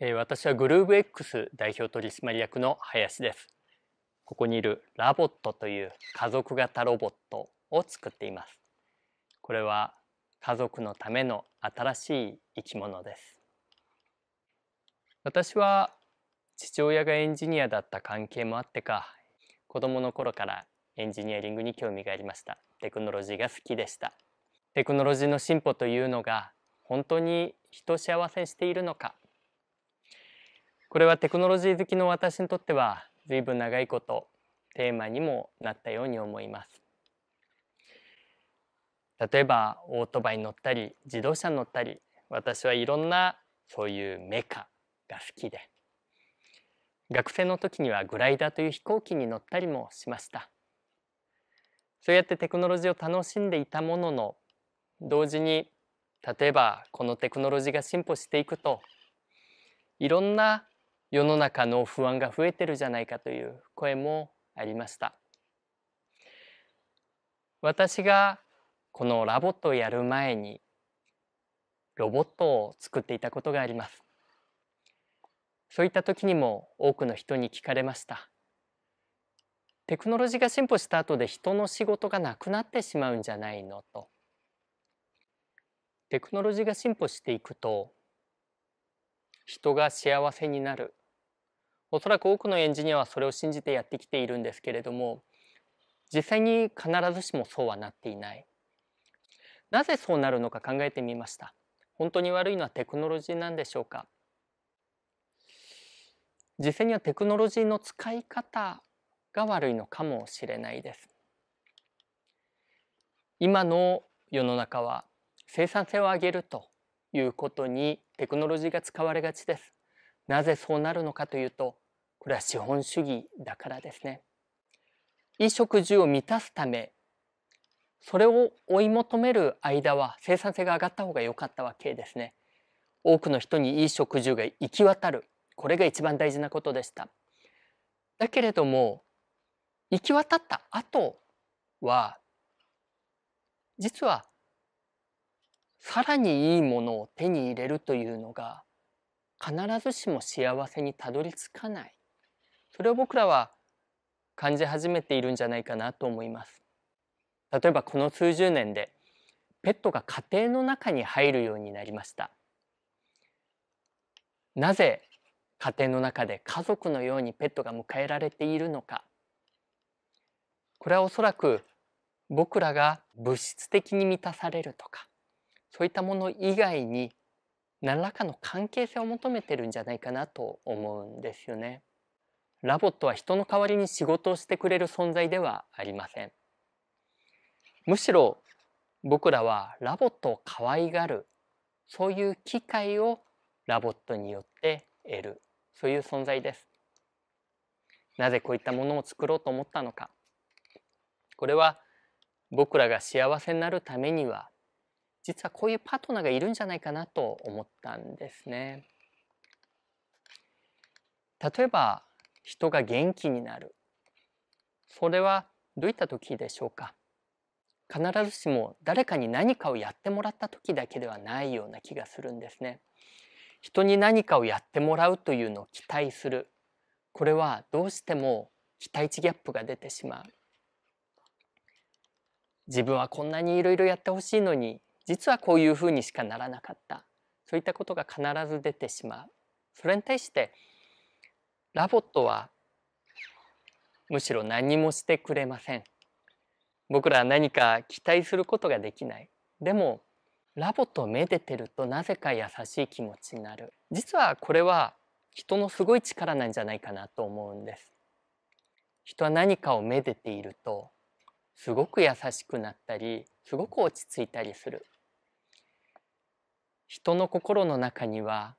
え私はグルーブ X 代表取締役の林です。ここにいるラボットという家族型ロボットを作っています。これは家族のための新しい生き物です。私は父親がエンジニアだった関係もあってか、子供の頃からエンジニアリングに興味がありました。テクノロジーが好きでした。テクノロジーの進歩というのが本当に人を幸せにしているのかこれはテクノロジー好きの私にとっては随分長いことテーマにもなったように思います。例えばオートバイに乗ったり自動車に乗ったり私はいろんなそういうメカが好きで学生の時にはグライダーという飛行機に乗ったりもしましたそうやってテクノロジーを楽しんでいたものの同時に例えばこのテクノロジーが進歩していくといろんな世の中の不安が増えてるじゃないかという声もありました私がこのラボットをやる前にロボットを作っていたことがありますそういった時にも多くの人に聞かれましたテクノロジーが進歩した後で人の仕事がなくなってしまうんじゃないのとテクノロジーが進歩していくと人が幸せになるおそらく多くのエンジニアはそれを信じてやってきているんですけれども実際に必ずしもそうはなっていないなぜそうなるのか考えてみました本当に悪いのはテクノロジーなんでしょうか実際にはテクノロジーの使い方が悪いのかもしれないです今の世の中は生産性を上げるということにテクノロジーが使われがちですなぜそうなるのかというとこれは資本主義だからですね。衣食住を満たすためそれを追い求める間は生産性が上がった方が良かったわけですね。多くの人に衣食住が行き渡るこれが一番大事なことでした。だけれども行き渡った後は実はさらにいいものを手に入れるというのが必ずしも幸せにたどり着かないそれを僕らは感じ始めているんじゃないかなと思います例えばこの数十年でペットが家庭の中に入るようになりましたなぜ家庭の中で家族のようにペットが迎えられているのかこれはおそらく僕らが物質的に満たされるとかそういったもの以外に何らかの関係性を求めてるんじゃないかなと思うんですよね。ラボットは人の代わりに仕事をしてくれる存在ではありません。むしろ僕らはラボットを可愛がるそういう機会をラボットによって得るそういう存在です。なぜこういったものを作ろうと思ったのかこれは僕らが幸せになるためには実はこういうパートナーがいるんじゃないかなと思ったんですね。例えば人が元気になるそれはどういった時でしょうか必ずしも誰かに何かをやってもらった時だけではないような気がするんですね。人に何かをやってもらうというのを期待するこれはどうしても期待値ギャップが出てしまう自分はこんなにいろいろやってほしいのに実はこういうふうにしかならなかったそういったことが必ず出てしまうそれに対してラボットはむしろ何もしてくれません僕らは何か期待することができないでもラボットをめでてるとなぜか優しい気持ちになる実はこれは人のすごい力なんじゃないかなと思うんです人は何かをめでているとすごく優しくなったりすごく落ち着いたりする人の心の中には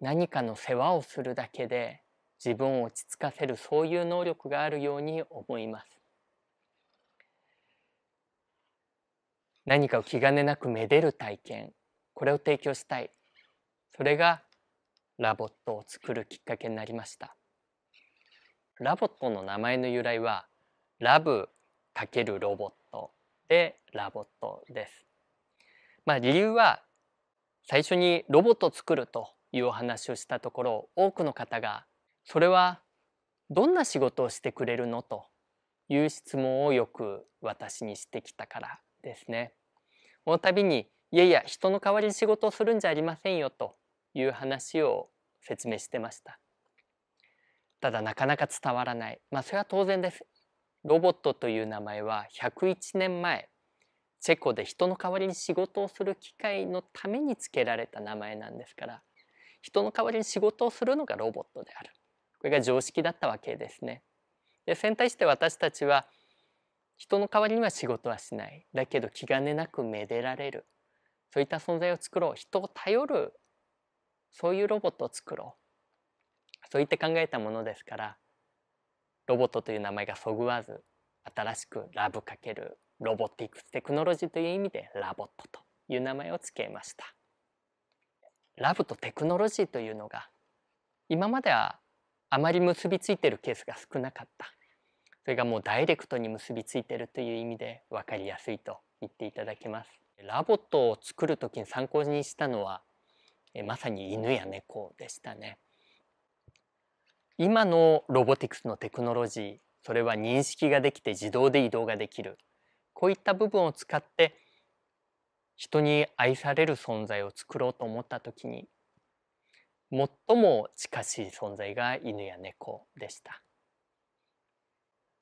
何かの世話をするだけで自分を落ち着かせるそういう能力があるように思います。何かを気兼ねなくめでる体験これを提供したいそれがラボットを作るきっかけになりましたラボットの名前の由来はラブ×ロボットでラボットですまあ理由は最初にロボットを作るというお話をしたところ多くの方がそれはどんな仕事をしてくれるのという質問をよく私にしてきたからですね。この度にいやいや人の代わりに仕事をするんじゃありませんよという話を説明してました。ただなかなか伝わらない。まあそれは当然です。ロボットという名前は101年前チェコで人の代わりに仕事をする機会のために付けられた名前なんですから人の代わりに仕事をするのがロボットであるこれが常識だったわけですね。でそれ対して私たちは人の代わりには仕事はしないだけど気兼ねなくめでられるそういった存在を作ろう人を頼るそういうロボットを作ろうそういって考えたものですからロボットという名前がそぐわず新しくラブかけるロボティクステクノロジーという意味でラボットという名前を付けましたラブとテクノロジーというのが今まではあまり結びついているケースが少なかったそれがもうダイレクトに結びついているという意味で分かりやすいと言っていただけますラボットを作るときに参考にしたのはまさに犬や猫でしたね今のロボティクスのテクノロジーそれは認識ができて自動で移動ができるこういった部分を使って人に愛される存在を作ろうと思った時に最も近しい存在が犬や猫でした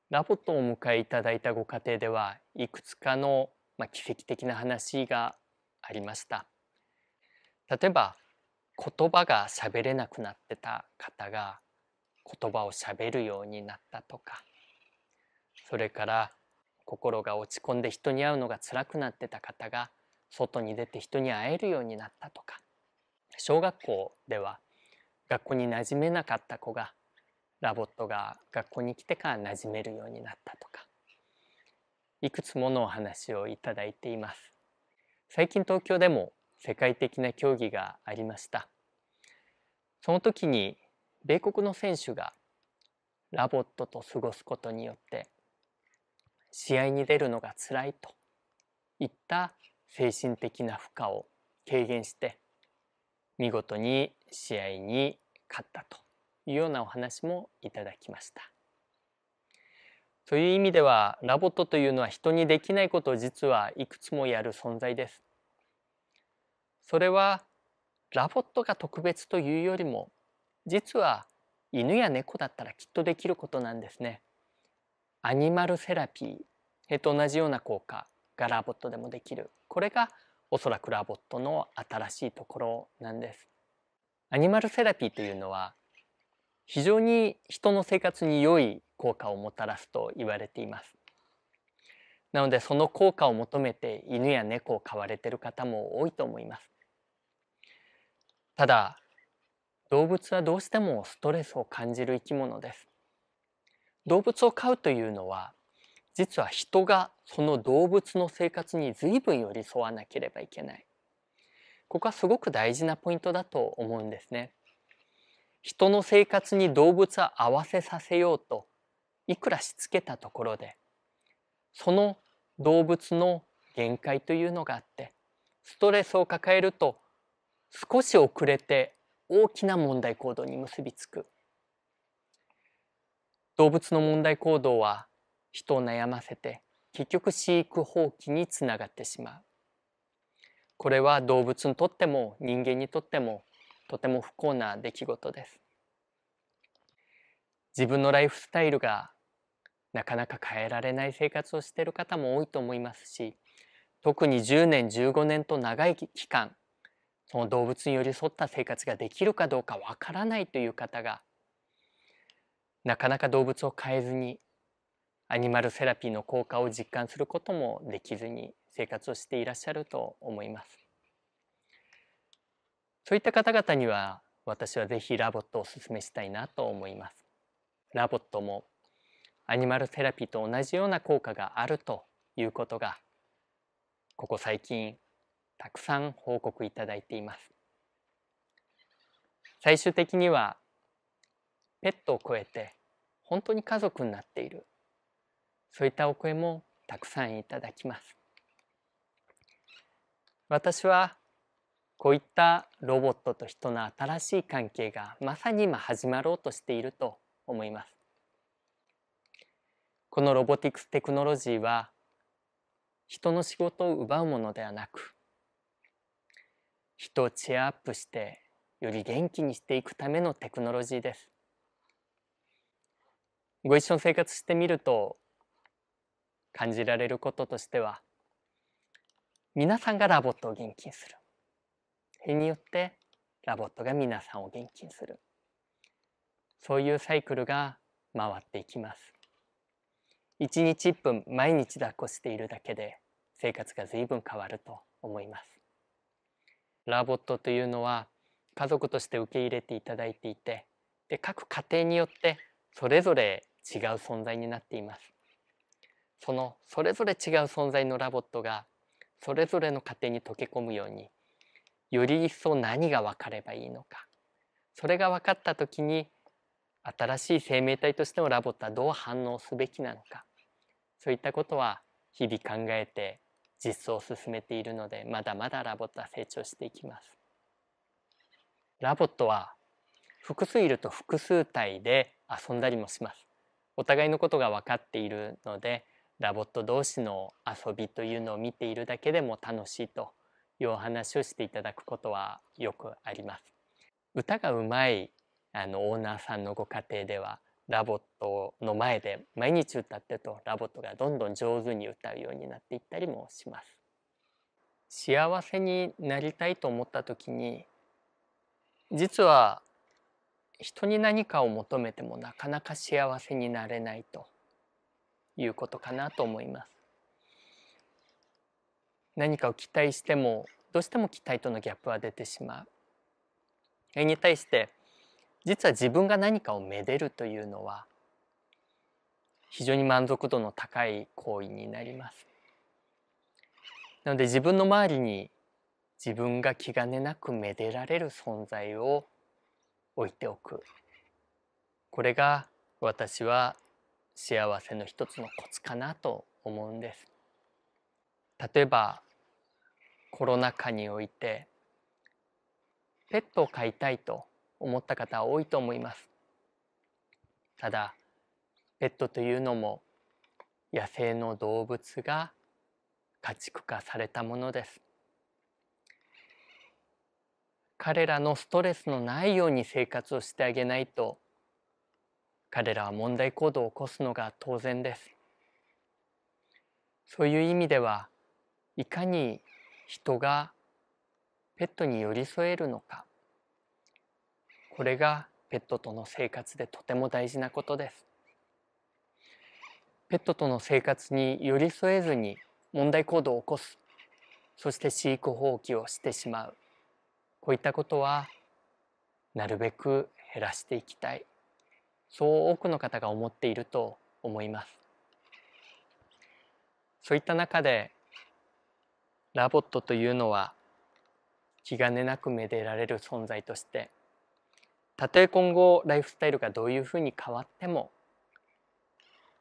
ラボットを迎えいただいたご家庭ではいくつかの、まあ、奇跡的な話がありました例えば言葉が喋れなくなってた方が言葉を喋るようになったとかそれから心が落ち込んで人に会うのが辛くなってた方が外に出て人に会えるようになったとか小学校では学校に馴染めなかった子がラボットが学校に来てから馴染めるようになったとかいくつものお話をいただいています最近東京でも世界的な競技がありましたその時に米国の選手がラボットと過ごすことによって試合に出るのが辛いといった精神的な負荷を軽減して見事に試合に勝ったというようなお話もいただきました。という意味ではラボットというのは人にできないことを実はいくつもやる存在です。それはラボットが特別というよりも実は犬や猫だったらきっとできることなんですね。アニマルセラピーと同じような効果がラボットでもできるこれがおそらくラボットの新しいところなんです。アニマルセラピーというのは非常に人の生活に良い効果をもたらすと言われています。なのでその効果を求めて犬や猫を飼われてる方も多いと思います。ただ動物はどうしてもストレスを感じる生き物です。動物を飼うというのは実は人がその動物の生活に随分寄り添わなければいけないここはすごく大事なポイントだと思うんですね人の生活に動物は合わせさせようといくらしつけたところでその動物の限界というのがあってストレスを抱えると少し遅れて大きな問題行動に結びつく動物の問題行動は人を悩ませて結局飼育放棄につながってしまうこれは動物にとっても人間にとってもとても不幸な出来事です自分のライフスタイルがなかなか変えられない生活をしている方も多いと思いますし特に10年15年と長い期間その動物に寄り添った生活ができるかどうかわからないという方がなかなか動物を変えずにアニマルセラピーの効果を実感することもできずに生活をしていらっしゃると思いますそういった方々には私はぜひラボットをお勧めしたいなと思いますラボットもアニマルセラピーと同じような効果があるということがここ最近たくさん報告いただいています最終的にはペットを超えて本当に家族になっているそういったお声もたくさんいただきます私はこういったロボットと人の新しい関係がまさに今始まろうとしていると思いますこのロボティクステクノロジーは人の仕事を奪うものではなく人をチェアアップしてより元気にしていくためのテクノロジーですご一緒に生活してみると感じられることとしては皆さんがラボットを現金する日によってラボットが皆さんを現金するそういうサイクルが回っていきます1日1分毎日抱っこしているだけで生活が随分変わると思いますラボットというのは家族として受け入れていただいていてで各家庭によってそれぞれ違う存在になっていますそのそれぞれ違う存在のラボットがそれぞれの過程に溶け込むようにより一層何が分かればいいのかそれが分かった時に新しい生命体としてのラボットはどう反応すべきなのかそういったことは日々考えて実装を進めているのでまだまだラボットは成長していきます。ラボットは複数いると複数体で遊んだりもします。お互いのことが分かっているのでラボット同士の遊びというのを見ているだけでも楽しいというお話をしていただくことはよくあります。歌がうまいあのオーナーさんのご家庭ではラボットの前で毎日歌ってるとラボットがどんどん上手に歌うようになっていったりもします。幸せになりたいと思った時に実は人に何かを求めてもなかなか幸せになれないということかなと思います。何かを期待してもどうしても期待とのギャップは出てしまう。それに対して実は自分が何かをめでるというのは非常に満足度の高い行為になります。なので自分の周りに自分が気兼ねなくめでられる存在を置いておくこれが私は幸せの一つのコツかなと思うんです例えばコロナ禍においてペットを飼いたいと思った方は多いと思いますただペットというのも野生の動物が家畜化されたものです彼らのストレスのないように生活をしてあげないと彼らは問題行動を起こすのが当然です。そういう意味ではいかに人がペットに寄り添えるのかこれがペットとの生活でとても大事なことです。ペットとの生活に寄り添えずに問題行動を起こすそして飼育放棄をしてしまうこういったことはなるべく減らしていきたいそう多くの方が思っていると思いますそういった中でラボットというのは気兼ねなくめでられる存在としてたとえ今後ライフスタイルがどういうふうに変わっても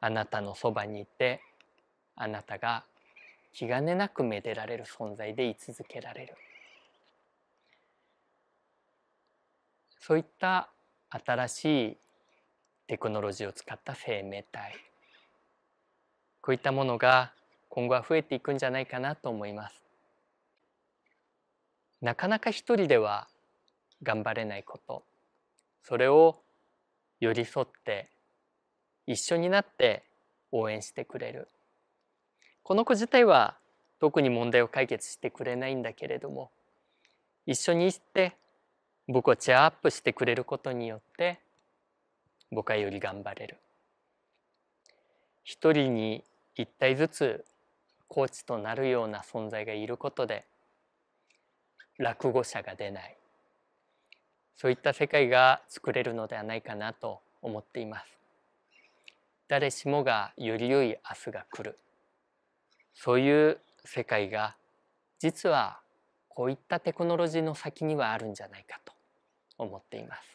あなたのそばにいてあなたが気兼ねなくめでられる存在で居続けられるそういった新しいテクノロジーを使った生命体こういったものが今後は増えていくんじゃないかなと思いますなかなか一人では頑張れないことそれを寄り添って一緒になって応援してくれるこの子自体は特に問題を解決してくれないんだけれども一緒に行って僕をチェアアップしてくれることによって僕はより頑張れる一人に一体ずつコーチとなるような存在がいることで落語者が出ないそういった世界が作れるのではないかなと思っています誰しもがより良い明日が来るそういう世界が実はこういったテクノロジーの先にはあるんじゃないかと思っています。